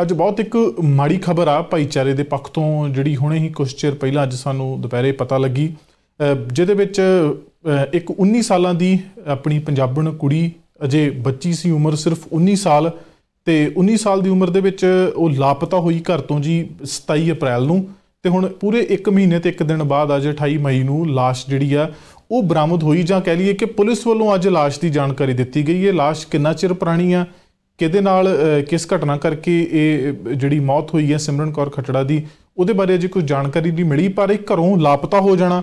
ਅੱਜ ਬਹੁਤ ਇੱਕ ਮਾੜੀ ਖਬਰ ਆ ਭਾਈਚਾਰੇ ਦੇ ਪੱਖ ਤੋਂ ਜਿਹੜੀ ਹੁਣੇ ਹੀ ਕੁਝ ਚਿਰ ਪਹਿਲਾਂ ਅੱਜ ਸਾਨੂੰ ਦੁਪਹਿਰੇ ਪਤਾ ਲੱਗੀ ਜਿਹਦੇ ਵਿੱਚ ਇੱਕ 19 ਸਾਲਾਂ ਦੀ ਆਪਣੀ ਪੰਜਾਬਣ ਕੁੜੀ ਅਜੇ ਬੱਚੀ ਸੀ ਉਮਰ ਸਿਰਫ 19 ਸਾਲ ਤੇ 19 ਸਾਲ ਦੀ ਉਮਰ ਦੇ ਵਿੱਚ ਉਹ ਲਾਪਤਾ ਹੋਈ ਘਰ ਤੋਂ ਜੀ 27 ਅਪ੍ਰੈਲ ਨੂੰ ਤੇ ਹੁਣ ਪੂਰੇ 1 ਮਹੀਨੇ ਤੇ 1 ਦਿਨ ਬਾਅਦ ਅੱਜ 28 ਮਈ ਨੂੰ লাশ ਜਿਹੜੀ ਆ ਉਹ ਬਰਾਮਦ ਹੋਈ ਜਾਂ ਕਹਿ ਲਈਏ ਕਿ ਪੁਲਿਸ ਵੱਲੋਂ ਅੱਜ লাশ ਦੀ ਜਾਣਕਾਰੀ ਦਿੱਤੀ ਗਈ ਹੈ লাশ ਕਿੰਨਾ ਚਿਰ ਪੁਰਾਣੀ ਆ ਕਿਹਦੇ ਨਾਲ ਕਿਸ ਘਟਨਾ ਕਰਕੇ ਇਹ ਜਿਹੜੀ ਮੌਤ ਹੋਈ ਹੈ ਸਿਮਰਨ ਕੌਰ ਖਟੜਾ ਦੀ ਉਹਦੇ ਬਾਰੇ ਅਜੇ ਕੋਈ ਜਾਣਕਾਰੀ ਨਹੀਂ ਮਿਲੀ ਪਰ ਇਹ ਘਰੋਂ ਲਾਪਤਾ ਹੋ ਜਾਣਾ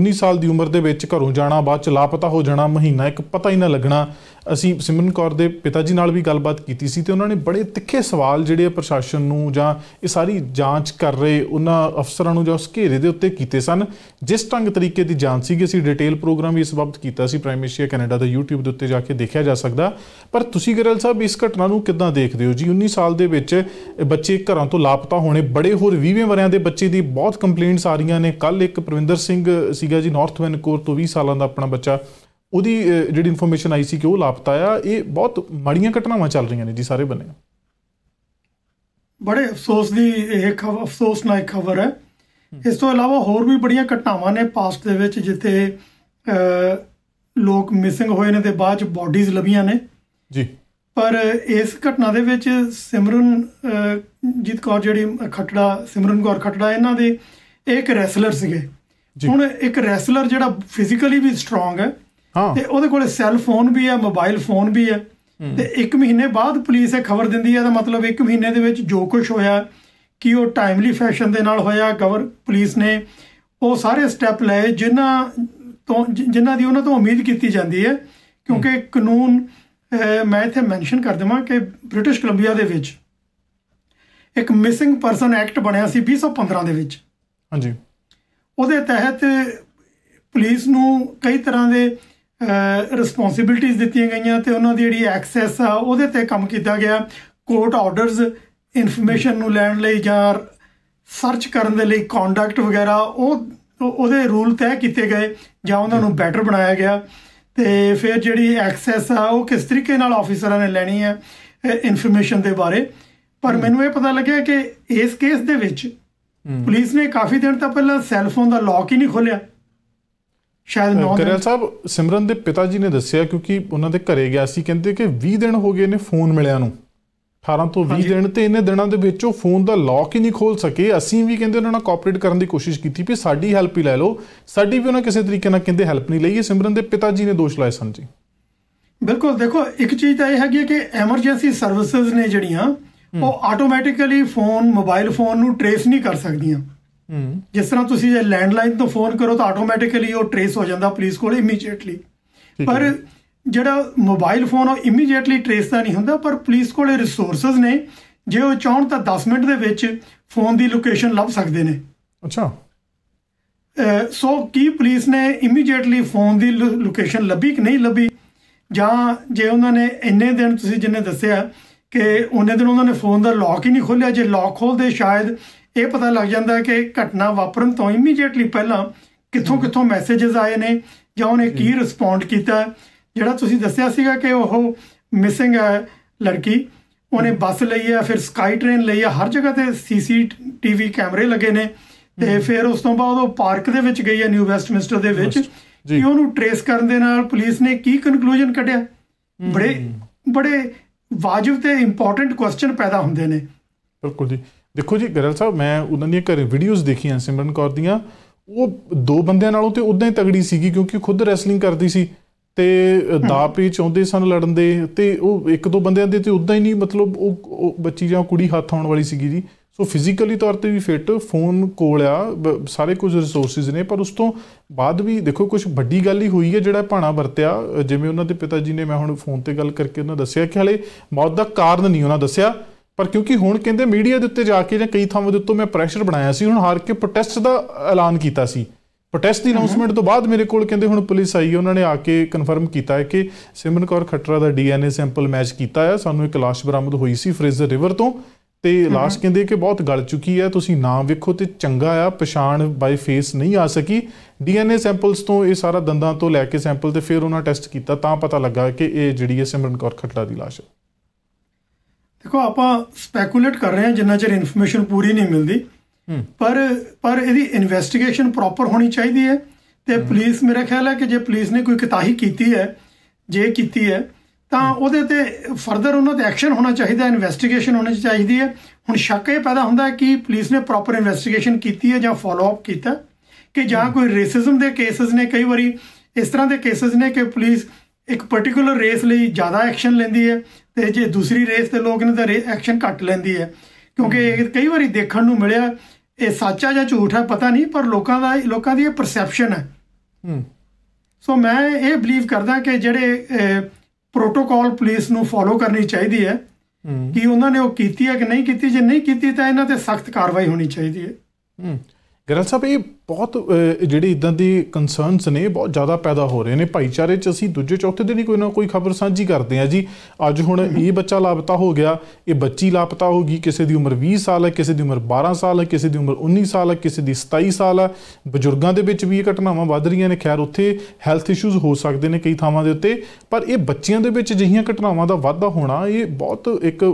19 ਸਾਲ ਦੀ ਉਮਰ ਦੇ ਵਿੱਚ ਘਰੋਂ ਜਾਣਾ ਬਾਅਦ ਚ ਲਾਪਤਾ ਹੋ ਜਾਣਾ ਮਹੀਨਾ ਇੱਕ ਪਤਾ ਹੀ ਨਾ ਲੱਗਣਾ ਅਸੀਂ ਸਿਮਰਨ ਕੌਰ ਦੇ ਪਿਤਾ ਜੀ ਨਾਲ ਵੀ ਗੱਲਬਾਤ ਕੀਤੀ ਸੀ ਤੇ ਉਹਨਾਂ ਨੇ ਬੜੇ ਤਿੱਖੇ ਸਵਾਲ ਜਿਹੜੇ ਪ੍ਰਸ਼ਾਸਨ ਨੂੰ ਜਾਂ ਇਹ ਸਾਰੀ ਜਾਂਚ ਕਰ ਰਹੇ ਉਹਨਾਂ ਅਫਸਰਾਂ ਨੂੰ ਜਾਂ ਉਸ ਘੇਰੇ ਦੇ ਉੱਤੇ ਕੀਤੇ ਸਨ ਜਿਸ ਢੰਗ ਤਰੀਕੇ ਦੀ ਜਾਂਚ ਸੀ ਕਿ ਅਸੀਂ ਡਿਟੇਲ ਪ੍ਰੋਗਰਾਮ ਵੀ ਇਸ ਵਕਤ ਕੀਤਾ ਸੀ ਪ੍ਰਾਈਮੇਸ਼ੀਆ ਕੈਨੇਡਾ ਦਾ YouTube ਦੇ ਉੱਤੇ ਜਾ ਕੇ ਦੇਖਿਆ ਜਾ ਸਕਦਾ ਪਰ ਤੁਸੀਂ ਗਰਲ ਸਾਹਿਬ ਇਸ ਘਟਨਾ ਨੂੰ ਕਿੱਦਾਂ ਦੇਖਦੇ ਹੋ ਜੀ 19 ਸਾਲ ਦੇ ਵਿੱਚ ਬੱਚੇ ਘਰਾਂ ਤੋਂ ਲਾਪਤਾ ਹੋਣੇ ਬੜੇ ਹੋਰ 20ਵੇਂ ਵਰਿਆਂ ਦੇ ਬੱਚੇ ਦੀ ਬਹੁਤ ਕੰਪਲੇਂਟਸ ਆ ਰਹੀਆਂ ਨੇ ਕੱਲ ਇੱਕ ਪ੍ਰਵਿੰਦਰ ਸਿੰਘ ਸੀਗਾ ਜੀ ਨਾਰਥ ਵੈਨਕੋਰ ਤੋਂ 20 ਸਾਲਾਂ ਦਾ ਆਪਣਾ ਬੱਚਾ ਉਹਦੀ ਜਿਹੜੀ ਇਨਫੋਰਮੇਸ਼ਨ ਆਈ ਸੀ ਕਿ ਉਹ ਲਾਪਤਾ ਆ ਇਹ ਬਹੁਤ ਮਾੜੀਆਂ ਘਟਨਾਵਾਂ ਚੱਲ ਰਹੀਆਂ ਨੇ ਜੀ ਸਾਰੇ ਬੰਨੇ ਬੜੇ ਅਫਸੋਸ ਦੀ ਇਹ ਖਬਰ ਅਫਸੋਸਨਾਕ ਖਬਰ ਹੈ ਇਸ ਤੋਂ ਇਲਾਵਾ ਹੋਰ ਵੀ ਬੜੀਆਂ ਘਟਨਾਵਾਂ ਨੇ ਪਾਸਟ ਦੇ ਵਿੱਚ ਜਿੱਥੇ ਲੋਕ ਮਿਸਿੰਗ ਹੋਏ ਨੇ ਤੇ ਬਾਅਦ ਚ ਬਾਡੀਜ਼ ਲੱਭੀਆਂ ਨੇ ਜੀ ਪਰ ਇਸ ਘਟਨਾ ਦੇ ਵਿੱਚ ਸਿਮਰਨ ਜੀਤ ਕੌਰ ਜਿਹੜੀ ਖਟੜਾ ਸਿਮਰਨ ਕੌਰ ਖਟੜਾ ਇਹਨਾਂ ਦੇ ਇੱਕ ਰੈਸਲਰ ਸੀਗੇ ਹੁਣ ਇੱਕ ਰੈਸਲਰ ਜਿਹੜਾ ਫਿਜ਼ੀਕਲੀ ਵੀ ਸਟਰੋਂਗ ਹੈ ਹਾਂ ਤੇ ਉਹਦੇ ਕੋਲੇ ਸੈੱਲ ਫੋਨ ਵੀ ਹੈ ਮੋਬਾਈਲ ਫੋਨ ਵੀ ਹੈ ਤੇ 1 ਮਹੀਨੇ ਬਾਅਦ ਪੁਲਿਸ ਇਹ ਖਬਰ ਦਿੰਦੀ ਹੈ ਦਾ ਮਤਲਬ 1 ਮਹੀਨੇ ਦੇ ਵਿੱਚ ਜੋ ਕੁਝ ਹੋਇਆ ਕਿ ਉਹ ਟਾਈਮਲੀ ਫੈਸ਼ਨ ਦੇ ਨਾਲ ਹੋਇਆ ਗਵਰ ਪੁਲਿਸ ਨੇ ਉਹ ਸਾਰੇ ਸਟੈਪ ਲਏ ਜਿਨ੍ਹਾਂ ਤੋਂ ਜਿਨ੍ਹਾਂ ਦੀ ਉਹਨਾਂ ਤੋਂ ਉਮੀਦ ਕੀਤੀ ਜਾਂਦੀ ਹੈ ਕਿਉਂਕਿ ਕਾਨੂੰਨ ਮੈਂ ਇੱਥੇ ਮੈਂਸ਼ਨ ਕਰ ਦਵਾਂ ਕਿ ਬ੍ਰਿਟਿਸ਼ ਕੋਲੰਬੀਆ ਦੇ ਵਿੱਚ ਇੱਕ ਮਿਸਿੰਗ ਪਰਸਨ ਐਕਟ ਬਣਿਆ ਸੀ 2015 ਦੇ ਵਿੱਚ ਹਾਂਜੀ ਉਹਦੇ ਤਹਿਤ ਪੁਲਿਸ ਨੂੰ ਕਈ ਤਰ੍ਹਾਂ ਦੇ ਰਿਸਪੌਂਸਿਬਿਲਟੀਜ਼ ਦਿੱਤੀਆਂ ਗਈਆਂ ਤੇ ਉਹਨਾਂ ਦੀ ਜਿਹੜੀ ਐਕਸੈਸ ਆ ਉਹਦੇ ਤੇ ਕੰਮ ਕੀਤਾ ਗਿਆ ਕੋਰਟ ਆਰਡਰਸ ਇਨਫੋਰਮੇਸ਼ਨ ਨੂੰ ਲੈਣ ਲਈ ਜਾਂ ਸਰਚ ਕਰਨ ਦੇ ਲਈ ਕੰਡਕਟ ਵਗੈਰਾ ਉਹ ਉਹਦੇ ਰੂਲ ਤੈਅ ਕੀਤੇ ਗਏ ਜਾਂ ਉਹਨਾਂ ਨੂੰ ਬੈਟਰ ਬਣਾਇਆ ਗਿਆ ਤੇ ਫਿਰ ਜਿਹੜੀ ਐਕਸੈਸ ਆ ਉਹ ਕਿਸ ਤਰੀਕੇ ਨਾਲ ਆਫੀਸਰਾਂ ਨੇ ਲੈਣੀ ਹੈ ਇਨਫੋਰਮੇਸ਼ਨ ਦੇ ਬਾਰੇ ਪਰ ਮੈਨੂੰ ਇਹ ਪਤਾ ਲੱਗਿਆ ਕਿ ਇਸ ਕੇਸ ਦੇ ਵਿੱਚ ਪੁਲਿਸ ਨੇ ਕਾਫੀ ਦਿਨ ਤੱਕ ਪਹਿਲਾਂ ਸੈੱਲ ਫੋਨ ਦਾ ਲੌਕ ਹੀ ਨਹੀਂ ਖੋਲਿਆ ਸ਼ਾਇਦ 9 ਦਿਨ ਸਾਹਿਬ ਸਿਮਰਨ ਦੇ ਪਿਤਾ ਜੀ ਨੇ ਦੱਸਿਆ ਕਿਉਂਕਿ ਉਹਨਾਂ ਦੇ ਘਰੇ ਗਿਆ ਸੀ ਕਹਿੰਦੇ ਕਿ 20 ਦਿਨ ਹੋ ਗਏ ਨੇ ਫੋਨ ਮਿਲਿਆ ਨੂੰ 18 ਤੋਂ 20 ਦਿਨ ਤੇ ਇਹਨੇ ਦਿਨਾਂ ਦੇ ਵਿੱਚ ਉਹ ਫੋਨ ਦਾ ਲੌਕ ਹੀ ਨਹੀਂ ਖੋਲ ਸਕੇ ਅਸੀਂ ਵੀ ਕਹਿੰਦੇ ਉਹਨਾਂ ਨਾਲ ਕੋਆਪਰੇਟ ਕਰਨ ਦੀ ਕੋਸ਼ਿਸ਼ ਕੀਤੀ ਵੀ ਸਾਡੀ ਹੈਲਪ ਹੀ ਲੈ ਲਓ ਸਾਡੀ ਵੀ ਉਹਨਾਂ ਕਿਸੇ ਤਰੀਕੇ ਨਾਲ ਕਹਿੰਦੇ ਹੈਲਪ ਨਹੀਂ ਲਈ ਇਹ ਸਿਮਰਨ ਦੇ ਪਿਤਾ ਜੀ ਨੇ ਦੋਸ਼ ਲਾਏ ਸਨ ਜੀ ਬਿਲਕੁਲ ਦੇਖੋ ਇੱਕ ਚੀਜ਼ ਤਾਂ ਇਹ ਹੈਗੀ ਕਿ ਐਮਰਜੈਂਸੀ ਸਰਵਿਸਿਜ਼ ਨੇ ਜਿਹੜੀਆਂ ਉਹ ਆਟੋਮੈਟਿਕਲੀ ਫੋਨ ਮੋਬਾਈਲ ਫੋਨ ਨੂੰ ਟ੍ਰੇਸ ਨਹੀਂ ਕਰ ਸਕਦੀਆਂ ਜਿਸ ਤਰ੍ਹਾਂ ਤੁਸੀਂ ਜੇ ਲੈਂਡਲਾਈਨ ਤੋਂ ਫੋਨ ਕਰੋ ਤਾਂ ਆਟੋਮੈਟਿਕਲੀ ਉਹ ਟ੍ਰੇਸ ਹੋ ਜਾਂਦਾ ਪੁਲਿਸ ਕੋਲ ਇਮੀਡੀਏਟਲੀ ਪਰ ਜਿਹੜਾ ਮੋਬਾਈਲ ਫੋਨ ਉਹ ਇਮੀਡੀਏਟਲੀ ਟ੍ਰੇਸ ਤਾਂ ਨਹੀਂ ਹੁੰਦਾ ਪਰ ਪੁਲਿਸ ਕੋਲੇ ਰਿਸੋਰਸਸ ਨੇ ਜੇ ਉਹ ਚਾਹਣ ਤਾਂ 10 ਮਿੰਟ ਦੇ ਵਿੱਚ ਫੋਨ ਦੀ ਲੋਕੇਸ਼ਨ ਲੱਭ ਸਕਦੇ ਨੇ ਅੱਛਾ ਸੋ ਕੀ ਪੁਲਿਸ ਨੇ ਇਮੀਡੀਏਟਲੀ ਫੋਨ ਦੀ ਲੋਕੇਸ਼ਨ ਲੱਭੀ ਕਿ ਨਹੀਂ ਲੱਭੀ ਜਾਂ ਜੇ ਉਹਨਾਂ ਨੇ ਇੰਨੇ ਦਿਨ ਤੁਸੀਂ ਜਿੰਨੇ ਦੱਸਿਆ ਕਿ ਉਹਨੇ ਦਿਨ ਉਹਨਾਂ ਨੇ ਫੋਨ ਦਾ ਲੌਕ ਹੀ ਨਹੀਂ ਖੋਲਿਆ ਜੇ ਲੌਕ ਖੋਲਦੇ ਸ਼ਾਇਦ ਇਹ ਪਤਾ ਲੱਗ ਜਾਂਦਾ ਹੈ ਕਿ ਘਟਨਾ ਵਾਪਰਨ ਤੋਂ ਇਮੀਡੀਏਟਲੀ ਪਹਿਲਾਂ ਕਿੱਥੋਂ ਕਿੱਥੋਂ ਮੈਸੇजेस ਆਏ ਨੇ ਜਾਂ ਉਹਨੇ ਕੀ ਰਿਸਪੌਂਡ ਕੀਤਾ ਜਿਹੜਾ ਤੁਸੀਂ ਦੱਸਿਆ ਸੀਗਾ ਕਿ ਉਹ ਮਿਸਿੰਗ ਹੈ ਲੜਕੀ ਉਹਨੇ ਬੱਸ ਲਈ ਹੈ ਫਿਰ ਸਕਾਈ ਟ੍ਰੇਨ ਲਈ ਹੈ ਹਰ ਜਗ੍ਹਾ ਤੇ ਸੀਸੀਟੀਵੀ ਕੈਮਰੇ ਲੱਗੇ ਨੇ ਤੇ ਫਿਰ ਉਸ ਤੋਂ ਬਾਅਦ ਉਹ ਪਾਰਕ ਦੇ ਵਿੱਚ ਗਈ ਹੈ ਨਿਊ ਵੈਸਟਮਿੰਸਟਰ ਦੇ ਵਿੱਚ ਕਿ ਉਹਨੂੰ ਟ੍ਰੇਸ ਕਰਨ ਦੇ ਨਾਲ ਪੁਲਿਸ ਨੇ ਕੀ ਕਨਕਲੂਜਨ ਕੱਢਿਆ ਬੜੇ ਬੜੇ ਵਾਜਬ ਤੇ ਇੰਪੋਰਟੈਂਟ ਕੁਐਸਚਨ ਪੈਦਾ ਹੁੰਦੇ ਨੇ ਬਿਲਕੁਲ ਜੀ ਦੇਖੋ ਜੀ ਗਰਲ ਸਾਹਿਬ ਮੈਂ ਉਹਨਾਂ ਦੀਆਂ ਘਰੇ ਵੀਡੀਓਜ਼ ਦੇਖੀਆਂ ਸਿਮਰਨ ਕੌਰ ਦੀਆਂ ਉਹ ਦੋ ਬੰਦਿਆਂ ਨਾਲੋਂ ਤੇ ਉਦਾਂ ਹੀ ਤਗੜੀ ਸੀਗੀ ਕਿਉਂਕਿ ਖੁਦ ਰੈਸਲਿੰਗ ਕਰਦੀ ਸੀ ਤੇ ਦਾਪੇ ਚਾਹੁੰਦੇ ਸਨ ਲੜਨ ਦੇ ਤੇ ਉਹ ਇੱਕ ਦੋ ਬੰਦਿਆਂ ਦੇ ਤੇ ਉਦਾਂ ਹੀ ਨਹੀਂ ਮਤਲਬ ਉਹ ਬੱਚੀ ਜਾਂ ਕੁੜੀ ਹੱਥ ਆਉਣ ਵਾਲੀ ਸੀਗੀ ਜੀ ਸੋ ਫਿਜ਼ੀਕਲੀ ਤੌਰ ਤੇ ਵੀ ਫਿੱਟ ਫੋਨ ਕੋਲ ਆ ਸਾਰੇ ਕੁਝ ਰਿਸੋਰਸਸ ਨੇ ਪਰ ਉਸ ਤੋਂ ਬਾਅਦ ਵੀ ਦੇਖੋ ਕੁਝ ਵੱਡੀ ਗੱਲ ਹੀ ਹੋਈ ਹੈ ਜਿਹੜਾ ਭਾਣਾ ਵਰਤਿਆ ਜਿਵੇਂ ਉਹਨਾਂ ਦੇ ਪਿਤਾ ਜੀ ਨੇ ਮੈਂ ਹੁਣ ਫੋਨ ਤੇ ਗੱਲ ਕਰਕੇ ਉਹਨਾਂ ਦੱਸਿਆ ਕਿ ਹਲੇ ਮੌਤ ਦਾ ਕਾਰਨ ਨਹੀਂ ਉਹਨਾਂ ਦੱਸਿਆ ਪਰ ਕਿਉਂਕਿ ਹੁਣ ਕਹਿੰਦੇ ਮੀਡੀਆ ਦੇ ਉੱਤੇ ਜਾ ਕੇ ਜਾਂ ਕਈ ਥਾਵਾਂ ਦੇ ਉੱਤੇ ਮੈਂ ਪ੍ਰੈਸ਼ਰ ਬਣਾਇਆ ਸੀ ਹੁਣ ਹਾਰ ਕੇ ਪ੍ਰੋਟੈਸਟ ਦਾ ਐਲਾਨ ਕੀਤਾ ਸੀ ਪ੍ਰੋਟੈਸਟ ਦੀ ਅਨਾਉਂਸਮੈਂਟ ਤੋਂ ਬਾਅਦ ਮੇਰੇ ਕੋਲ ਕਹਿੰਦੇ ਹੁਣ ਪੁਲਿਸ ਆਈ ਉਹਨਾਂ ਨੇ ਆ ਕੇ ਕਨਫਰਮ ਕੀਤਾ ਹੈ ਕਿ ਸਿਮਰਨ ਕੌਰ ਖੱਟਰਾ ਦਾ ਡੀਐਨਏ ਸੈਂਪਲ ਮੈਚ ਕੀਤਾ ਹੈ ਸਾਨੂੰ ਇੱਕ ਲਾਸ਼ ਬਰਾਮਦ ਹੋਈ ਸੀ ਫ੍ਰੇਜ਼ਰ ਰਿਵਰ ਤੋਂ ਤੇ ਲਾਸ਼ ਕਹਿੰਦੇ ਕਿ ਬਹੁਤ ਗਲ ਚੁੱਕੀ ਹੈ ਤੁਸੀਂ ਨਾਮ ਵੇਖੋ ਤੇ ਚੰਗਾ ਆ ਪਛਾਣ ਬਾਈ ਫੇਸ ਨਹੀਂ ਆ ਸਕੀ ਡੀਐਨਏ ਸੈਂਪਲਸ ਤੋਂ ਇਹ ਸਾਰਾ ਦੰਦਾਂ ਤੋਂ ਲੈ ਕੇ ਸੈਂਪਲ ਤੇ ਫਿਰ ਉਹਨਾਂ ਟੈਸਟ ਕੀਤਾ ਤਾਂ ਪਤਾ ਲੱਗਾ ਕਿ ਇਹ ਜਿਹੜੀ ਹੈ ਸਿਮਰਨ ਕੌਰ ਖੱਟੜਾ ਦੀ ਲਾਸ਼ ਹੈ ਦੇਖੋ ਆਪਾਂ ਸਪੈਕੂਲੇਟ ਕਰ ਰਹੇ ਹਾਂ ਜਿੰਨਾ ਚਿਰ ਇਨਫੋਰਮੇਸ਼ਨ ਪੂਰੀ ਨਹੀਂ ਮਿਲਦੀ ਪਰ ਪਰ ਇਹਦੀ ਇਨਵੈਸਟੀਗੇਸ਼ਨ ਪ੍ਰੋਪਰ ਹੋਣੀ ਚਾਹੀਦੀ ਹੈ ਤੇ ਪੁਲਿਸ ਮੇਰੇ ਖਿਆਲ ਹੈ ਕਿ ਜੇ ਪੁਲਿਸ ਨੇ ਕੋਈ ਕਿਤਾਹੀ ਕੀਤੀ ਹੈ ਜੇ ਕੀਤੀ ਹੈ ਤਾਂ ਉਹਦੇ ਤੇ ਫਰਦਰ ਉਹਨਾਂ ਤੇ ਐਕਸ਼ਨ ਹੋਣਾ ਚਾਹੀਦਾ ਇਨਵੈਸਟੀਗੇਸ਼ਨ ਹੋਣੀ ਚਾਹੀਦੀ ਹੈ ਹੁਣ ਸ਼ੱਕ ਇਹ ਪੈਦਾ ਹੁੰਦਾ ਹੈ ਕਿ ਪੁਲਿਸ ਨੇ ਪ੍ਰੋਪਰ ਇਨਵੈਸਟੀਗੇਸ਼ਨ ਕੀਤੀ ਹੈ ਜਾਂ ਫਾਲੋ ਅਪ ਕੀਤਾ ਕਿ ਜਾਂ ਕੋਈ ਰੇਸਿਜ਼ਮ ਦੇ ਕੇਸਸ ਨੇ ਕਈ ਵਾਰੀ ਇਸ ਤਰ੍ਹਾਂ ਦੇ ਕੇਸਸ ਨੇ ਕਿ ਪੁਲਿਸ ਇੱਕ ਪਾਰਟਿਕੂਲਰ ਰੇਸ ਲਈ ਜ਼ਿਆਦਾ ਐਕਸ਼ਨ ਲੈਂਦੀ ਹੈ ਤੇ ਜੇ ਦੂਸਰੀ ਰੇਸ ਤੇ ਲੋਕ ਨੇ ਤਾਂ ਐਕਸ਼ਨ ਘੱਟ ਲੈਂਦੀ ਹੈ ਕਿਉਂਕਿ ਕਈ ਵਾਰੀ ਦੇਖਣ ਨੂੰ ਮਿਲਿਆ ਇਹ ਸੱਚਾ ਜਾਂ ਝੂਠ ਹੈ ਪਤਾ ਨਹੀਂ ਪਰ ਲੋਕਾਂ ਦਾ ਲੋਕਾਂ ਦੀ ਇਹ ਪਰਸੈਪਸ਼ਨ ਹੈ ਹੂੰ ਸੋ ਮੈਂ ਇਹ ਬਲੀਵ ਕਰਦਾ ਕਿ ਜਿਹੜੇ ਪ੍ਰੋਟੋਕਾਲ ਪੁਲਿਸ ਨੂੰ ਫੋਲੋ ਕਰਨੀ ਚਾਹੀਦੀ ਹੈ ਕਿ ਉਹਨਾਂ ਨੇ ਉਹ ਕੀਤੀ ਹੈ ਕਿ ਨਹੀਂ ਕੀਤੀ ਜੇ ਨਹੀਂ ਕੀਤੀ ਤਾਂ ਇਹਨਾਂ ਤੇ ਸਖਤ ਕਾਰਵਾਈ ਹੋਣੀ ਚਾਹੀਦੀ ਹੈ ਹੂੰ ਗਰਲ ਸਾਹਿਬ ਇਹ ਬਹੁਤ ਜਿਹੜੇ ਇਦਾਂ ਦੀ ਕਨਸਰਨਸ ਨੇ ਬਹੁਤ ਜ਼ਿਆਦਾ ਪੈਦਾ ਹੋ ਰਹੇ ਨੇ ਭਾਈਚਾਰੇ 'ਚ ਅਸੀਂ ਦੂਜੇ ਚੌਥੇ ਦਿਨ ਹੀ ਕੋਈ ਨਾ ਕੋਈ ਖਬਰ ਸਾਂਝੀ ਕਰਦੇ ਆ ਜੀ ਅੱਜ ਹੁਣ ਇਹ ਬੱਚਾ ਲਾਪਤਾ ਹੋ ਗਿਆ ਇਹ ਬੱਚੀ ਲਾਪਤਾ ਹੋ ਗਈ ਕਿਸੇ ਦੀ ਉਮਰ 20 ਸਾਲ ਹੈ ਕਿਸੇ ਦੀ ਉਮਰ 12 ਸਾਲ ਹੈ ਕਿਸੇ ਦੀ ਉਮਰ 19 ਸਾਲ ਹੈ ਕਿਸੇ ਦੀ 27 ਸਾਲ ਹੈ ਬਜ਼ੁਰਗਾਂ ਦੇ ਵਿੱਚ ਵੀ ਇਹ ਘਟਨਾਵਾਂ ਵੱਧ ਰਹੀਆਂ ਨੇ ਖੈਰ ਉੱਥੇ ਹੈਲਥ ਇਸ਼ੂਜ਼ ਹੋ ਸਕਦੇ ਨੇ ਕਈ ਥਾਵਾਂ ਦੇ ਉੱਤੇ ਪਰ ਇਹ ਬੱਚਿਆਂ ਦੇ ਵਿੱਚ ਅਜਿਹੀਆਂ ਘਟਨਾਵਾਂ ਦਾ ਵਾਧਾ ਹੋਣਾ ਇਹ ਬਹੁਤ ਇੱਕ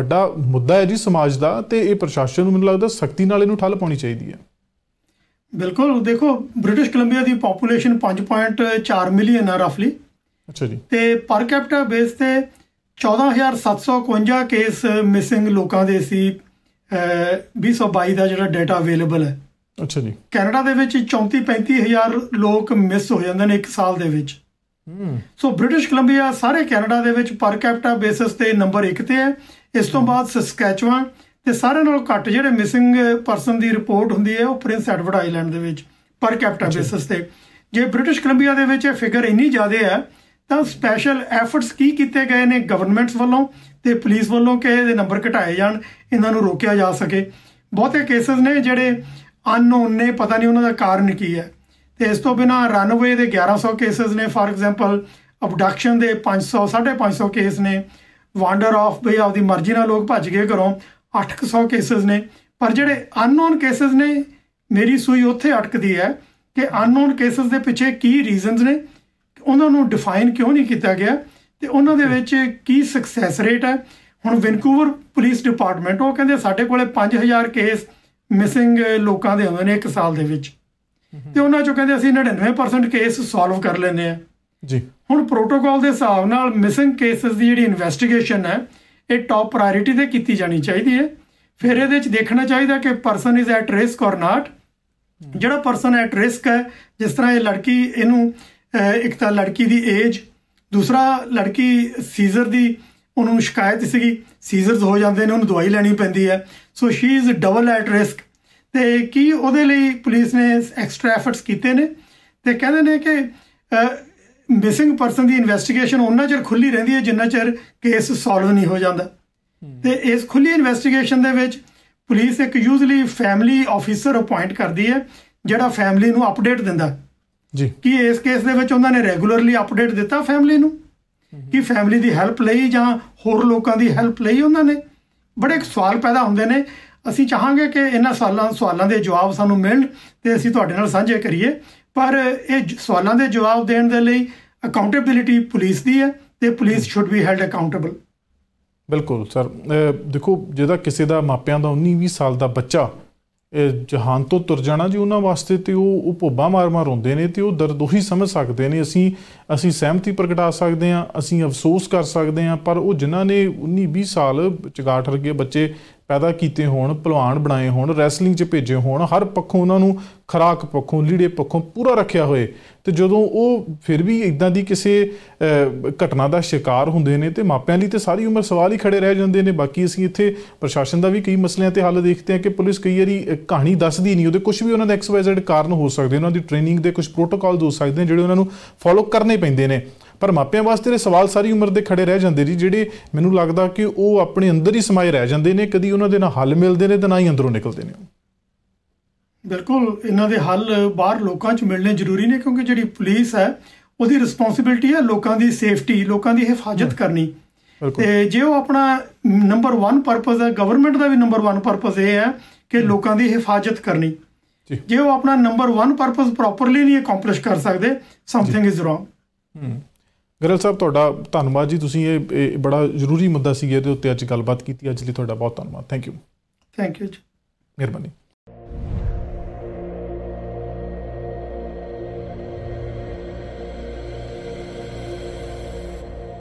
ਵੱਡਾ ਮੁੱਦਾ ਹੈ ਜੀ ਸਮਾਜ ਦਾ ਤੇ ਇਹ ਪ੍ਰਸ਼ਾਸਨ ਨੂੰ ਮੈਨੂੰ ਲੱਗਦਾ ਸਖਤੀ ਨਾਲ ਇਹਨੂੰ ਠੱਲ ਪਾਉਣੀ ਚਾਹੀਦੀ ਹੈ ਬਿਲਕੁਲ ਦੇਖੋ ਬ੍ਰਿਟਿਸ਼ ਕੋਲੰਬੀਆ ਦੀ ਪੋਪੂਲੇਸ਼ਨ 5.4 ਮਿਲੀਅਨ ਆ ਰਫਲੀ ਅੱਛਾ ਜੀ ਤੇ ਪਰ ਕੈਪਟਾ ਬੇਸ ਤੇ 14751 ਕੇਸ ਮਿਸਿੰਗ ਲੋਕਾਂ ਦੇ ਸੀ 2022 ਦਾ ਜਿਹੜਾ ਡਾਟਾ ਅਵੇਲੇਬਲ ਹੈ ਅੱਛਾ ਜੀ ਕੈਨੇਡਾ ਦੇ ਵਿੱਚ 34 35000 ਲੋਕ ਮਿਸ ਹੋ ਜਾਂਦੇ ਨੇ ਇੱਕ ਸਾਲ ਦੇ ਵਿੱਚ ਹੂੰ ਸੋ ਬ੍ਰਿਟਿਸ਼ ਕੋਲੰਬੀਆ ਸਾਰੇ ਕੈਨੇਡਾ ਦੇ ਵਿੱਚ ਪਰ ਕੈਪਟਾ ਬੇਸਿਸ ਤੇ ਨੰਬਰ 1 ਤੇ ਹੈ ਇਸ ਤੋਂ ਬਾਅਦ ਸਸਕੈਚੁਆਨ ਤੇ ਸਾਰਿਆਂ ਨਾਲੋਂ ਘੱਟ ਜਿਹੜੇ ਮਿਸਿੰਗ ਪਰਸਨ ਦੀ ਰਿਪੋਰਟ ਹੁੰਦੀ ਹੈ ਉਹ ਪ੍ਰਿੰਸ ਐਡਵਰਡ ਆਈਲੈਂਡ ਦੇ ਵਿੱਚ ਪਰ ਕੈਪਟਾ ਬੇਸਿਸ ਤੇ ਜੇ ਬ੍ਰਿਟਿਸ਼ ਕੋਲੰਬੀਆ ਦੇ ਵਿੱਚ ਇਹ ਫਿਗਰ ਇੰਨੀ ਜ਼ਿਆਦਾ ਹੈ ਤਾਂ ਸਪੈਸ਼ਲ ਐਫਰਟਸ ਕੀ ਕੀਤੇ ਗਏ ਨੇ ਗਵਰਨਮੈਂਟਸ ਵੱਲੋਂ ਤੇ ਪੁਲਿਸ ਵੱਲੋਂ ਕਿ ਇਹਦੇ ਨੰਬਰ ਘਟਾਏ ਜਾਣ ਇਹਨਾਂ ਨੂੰ ਰੋਕਿਆ ਜਾ ਸਕੇ ਬਹੁਤੇ ਕੇਸਸ ਨੇ ਜਿਹੜੇ ਅਨਨੋਨ ਨੇ ਪਤਾ ਨਹੀਂ ਉਹਨਾਂ ਦਾ ਕਾਰਨ ਕੀ ਹੈ ਤੇ ਇਸ ਤੋਂ ਬਿਨਾ ਰਨਵੇ ਦੇ 1100 ਕੇਸਸ ਨੇ ਫਾਰ ਐਗਜ਼ਾਮਪਲ ਅਬਡਕਸ਼ਨ ਦੇ 500 550 ਕੇਸ ਨੇ ਵਾਂਡਰ ਆਫ ਬਈ ਆਪਦੀ ਮਰਜ਼ੀ ਨਾਲ ਲੋਕ ਭੱਜ ਗਏ ਘਰੋਂ 800 ਕੇਸਸ ਨੇ ਪਰ ਜਿਹੜੇ ਅਨਨੋਨ ਕੇਸਸ ਨੇ ਮੇਰੀ ਸੂਈ ਉੱਥੇ ਅਟਕਦੀ ਹੈ ਕਿ ਅਨਨੋਨ ਕੇਸਸ ਦੇ ਪਿੱਛੇ ਕੀ ਰੀਜ਼ਨਸ ਨੇ ਉਹਨਾਂ ਨੂੰ ਡਿਫਾਈਨ ਕਿਉਂ ਨਹੀਂ ਕੀਤਾ ਗਿਆ ਤੇ ਉਹਨਾਂ ਦੇ ਵਿੱਚ ਕੀ ਸਕਸੈਸ ਰੇਟ ਹੈ ਹੁਣ ਵਿਨਕੂਵਰ ਪੁਲਿਸ ਡਿਪਾਰਟਮੈਂਟ ਉਹ ਕਹਿੰਦੇ ਸਾਡੇ ਕੋਲੇ 5000 ਕੇਸ ਮਿਸਿੰਗ ਲੋਕਾਂ ਦੇ ਹੁੰਦੇ ਨੇ ਇੱਕ ਸਾਲ ਦੇ ਵਿੱਚ ਤੇ ਉਹਨਾਂ ਚੋਂ ਕਹਿੰਦੇ ਅਸੀਂ 99% ਕੇਸ ਸੋਲਵ ਕਰ ਲੈਂਦੇ ਆ ਜੀ ਹੁਣ ਪ੍ਰੋਟੋਕਾਲ ਦੇ ਹਿਸਾਬ ਨਾਲ ਮਿਸਿੰਗ ਕੇਸਸ ਦੀ ਜਿਹੜੀ ਇਨਵੈਸਟੀਗੇਸ਼ਨ ਹੈ ਇਹ ਟੌਪ ਪ੍ਰਾਇੋਰਟੀ ਤੇ ਕੀਤੀ ਜਾਣੀ ਚਾਹੀਦੀ ਹੈ ਫਿਰ ਇਹਦੇ ਵਿੱਚ ਦੇਖਣਾ ਚਾਹੀਦਾ ਕਿ person is at risk or not ਜਿਹੜਾ ਪਰਸਨ ਐਟ ਰਿਸਕ ਹੈ ਜਿਸ ਤਰ੍ਹਾਂ ਇਹ ਲੜਕੀ ਇਹਨੂੰ ਇੱਕ ਤਾਂ ਲੜਕੀ ਦੀ ਏਜ ਦੂਸਰਾ ਲੜਕੀ ਸੀਜ਼ਰ ਦੀ ਉਹਨੂੰ ਸ਼ਿਕਾਇਤ ਸੀਗੀ ਸੀਜ਼ਰਸ ਹੋ ਜਾਂਦੇ ਨੇ ਉਹਨੂੰ ਦਵਾਈ ਲੈਣੀ ਪੈਂਦੀ ਹੈ so she is double at risk ਤੇ ਕੀ ਉਹਦੇ ਲਈ ਪੁਲਿਸ ਨੇ ਐਕਸਟਰਾ ਐਫਰਟਸ ਕੀਤੇ ਨੇ ਤੇ ਕਹਿੰਦੇ ਨੇ ਕਿ ਮਿਸਿੰਗ ਪਰਸਨ ਦੀ ਇਨਵੈਸਟੀਗੇਸ਼ਨ ਉਹਨਾਂ ਚਿਰ ਖੁੱਲੀ ਰਹਿੰਦੀ ਹੈ ਜਿੰਨਾ ਚਿਰ ਕੇਸ ਸੋਲਵ ਨਹੀਂ ਹੋ ਜਾਂਦਾ ਤੇ ਇਸ ਖੁੱਲੀ ਇਨਵੈਸਟੀਗੇਸ਼ਨ ਦੇ ਵਿੱਚ ਪੁਲਿਸ ਇੱਕ ਯੂਜ਼ਲੀ ਫੈਮਿਲੀ ਆਫੀਸਰ ਅਪਾਇੰਟ ਕਰਦੀ ਹੈ ਜਿਹੜਾ ਫੈਮਿਲੀ ਨੂੰ ਅਪਡੇਟ ਦਿੰਦਾ ਜੀ ਕਿ ਇਸ ਕੇਸ ਦੇ ਵਿੱਚ ਉਹਨਾਂ ਨੇ ਰੈਗੂਲਰਲੀ ਅਪਡੇਟ ਦਿੱਤਾ ਫੈਮਿਲੀ ਨੂੰ ਕਿ ਫੈਮਿਲੀ ਦੀ ਹੈਲਪ ਲਈ ਜਾਂ ਹੋਰ ਲੋਕਾਂ ਦੀ ਹੈਲਪ ਲਈ ਉਹਨਾਂ ਨੇ ਬੜੇ ਸਵਾਲ ਪੈਦਾ ਹੁੰਦੇ ਨੇ ਅਸੀਂ ਚਾਹਾਂਗੇ ਕਿ ਇਹਨਾਂ ਸਾਲਾਂ ਸਵਾਲਾਂ ਦੇ ਜਵਾਬ ਸਾਨੂੰ ਮਿਲਣ ਤੇ ਅਸੀਂ ਤੁਹਾਡੇ ਨਾਲ ਸਾਂਝੇ ਕਰੀਏ ਪਰ ਇਹ ਸਵਾਲਾਂ ਦੇ ਜਵਾਬ ਦੇਣ ਦੇ ਲਈ ਅਕਾਊਂਟੇਬਿਲਟੀ ਪੁਲਿਸ ਦੀ ਹੈ ਤੇ police should be held accountable ਬਿਲਕੁਲ ਸਰ ਦੇਖੋ ਜਿਹਦਾ ਕਿਸੇ ਦਾ ਮਾਪਿਆਂ ਦਾ 19-20 ਸਾਲ ਦਾ ਬੱਚਾ ਜਹਾਨ ਤੋਂ ਤੁਰ ਜਾਣਾ ਜੀ ਉਹਨਾਂ ਵਾਸਤੇ ਤੇ ਉਹ ਉਹ ਭੁੱਬਾ ਮਾਰ-ਮਾਰ ਹੁੰਦੇ ਨੇ ਤੇ ਉਹ ਦਰਦ ਉਹੀ ਸਮਝ ਸਕਦੇ ਨੇ ਅਸੀਂ ਅਸੀਂ ਸਹਿਮਤੀ ਪ੍ਰਗਟਾ ਸਕਦੇ ਹਾਂ ਅਸੀਂ ਅਫਸੋਸ ਕਰ ਸਕਦੇ ਹਾਂ ਪਰ ਉਹ ਜਿਨ੍ਹਾਂ ਨੇ 19-20 ਸਾਲ ਚਗਾਠ ਰਗੇ ਬੱਚੇ ਪੈਦਾ ਕੀਤੇ ਹੋਣ ਪਹਿਲਵਾਨ ਬਣਾਏ ਹੋਣ ਰੈਸਲਿੰਗ 'ਚ ਭੇਜੇ ਹੋਣ ਹਰ ਪੱਖੋਂ ਉਹਨਾਂ ਨੂੰ ਖਰਾਕ ਪੱਖੋਂ ਲੀੜੇ ਪੱਖੋਂ ਪੂਰਾ ਰੱਖਿਆ ਹੋਏ ਤੇ ਜਦੋਂ ਉਹ ਫਿਰ ਵੀ ਇਦਾਂ ਦੀ ਕਿਸੇ ਘਟਨਾ ਦਾ ਸ਼ਿਕਾਰ ਹੁੰਦੇ ਨੇ ਤੇ ਮਾਪਿਆਂ ਲਈ ਤੇ ਸਾਰੀ ਉਮਰ ਸਵਾਲ ਹੀ ਖੜੇ ਰਹਿ ਜਾਂਦੇ ਨੇ ਬਾਕੀ ਅਸੀਂ ਇੱਥੇ ਪ੍ਰਸ਼ਾਸਨ ਦਾ ਵੀ ਕਈ ਮਸਲਿਆਂ ਤੇ ਹੱਲ ਦੇਖਦੇ ਹਾਂ ਕਿ ਪੁਲਿਸ ਕਈ ਵਾਰੀ ਕਹਾਣੀ ਦੱਸਦੀ ਨਹੀਂ ਉਹਦੇ ਕੁਝ ਵੀ ਉਹਨਾਂ ਦਾ ਐਕਸ ਵਾਈ ਜ਼ੈਡ ਕਾਰਨ ਹੋ ਸਕਦੇ ਉਹਨਾਂ ਦੀ ਟ੍ਰੇਨਿੰਗ ਦੇ ਕੁਝ ਪ੍ਰੋਟੋਕਾਲਸ ਹੋ ਸਕਦੇ ਨੇ ਜਿਹੜੇ ਉਹਨਾਂ ਨੂੰ ਫਾਲੋ ਕਰਨੇ ਪੈਂਦੇ ਨੇ ਪਰ ਮਾਪਿਆਂ ਵਾਸਤੇ ਇਹ ਸਵਾਲ ਸਾਰੀ ਉਮਰ ਦੇ ਖੜੇ ਰਹਿ ਜਾਂਦੇ ਜੀ ਜਿਹੜੇ ਮੈਨੂੰ ਲੱਗਦਾ ਕਿ ਉਹ ਆਪਣੇ ਅੰਦਰ ਹੀ ਸਮਾਏ ਰਹਿ ਜਾਂਦੇ ਨੇ ਕਦੀ ਉਹਨਾਂ ਦੇ ਨਾਲ ਹੱਲ ਮਿਲਦੇ ਨੇ ਤੇ ਨਾ ਹੀ ਅੰਦਰੋਂ ਨਿਕਲਦੇ ਨੇ ਬਿਲਕੁਲ ਇਹਨਾਂ ਦੇ ਹੱਲ ਬਾਹਰ ਲੋਕਾਂ 'ਚ ਮਿਲਣੇ ਜ਼ਰੂਰੀ ਨੇ ਕਿਉਂਕਿ ਜਿਹੜੀ ਪੁਲਿਸ ਹੈ ਉਹਦੀ ਰਿਸਪੌਂਸਿਬਿਲਟੀ ਹੈ ਲੋਕਾਂ ਦੀ ਸੇਫਟੀ ਲੋਕਾਂ ਦੀ ਹਿਫਾਜ਼ਤ ਕਰਨੀ ਤੇ ਜੇ ਉਹ ਆਪਣਾ ਨੰਬਰ 1 ਪਰਪਸ ਹੈ ਗਵਰਨਮੈਂਟ ਦਾ ਵੀ ਨੰਬਰ 1 ਪਰਪਸ ਇਹ ਹੈ ਕਿ ਲੋਕਾਂ ਦੀ ਹਿਫਾਜ਼ਤ ਕਰਨੀ ਜੇ ਉਹ ਆਪਣਾ ਨੰਬਰ 1 ਪਰਪਸ ਪ੍ਰੋਪਰਲੀ ਨਹੀਂ ਅਕੰਪਲਿਸ਼ ਕਰ ਸਕਦੇ ਸਮਥਿੰਗ ਇਜ਼ ਰੋਂਗ ਗਰਲ ਸਾਹਿਬ ਤੁਹਾਡਾ ਧੰਨਵਾਦ ਜੀ ਤੁਸੀਂ ਇਹ ਬੜਾ ਜ਼ਰੂਰੀ ਮੁੱਦਾ ਸੀ ਇਹਦੇ ਉੱਤੇ ਅੱਜ ਗੱਲਬਾਤ ਕੀਤੀ ਅੱਜ ਲਈ ਤੁਹਾਡਾ ਬਹੁਤ ਧੰਨਵਾਦ ਥੈਂਕ ਯੂ ਥੈਂਕ ਯੂ ਜੀ ਮਿਹਰਬਾਨੀ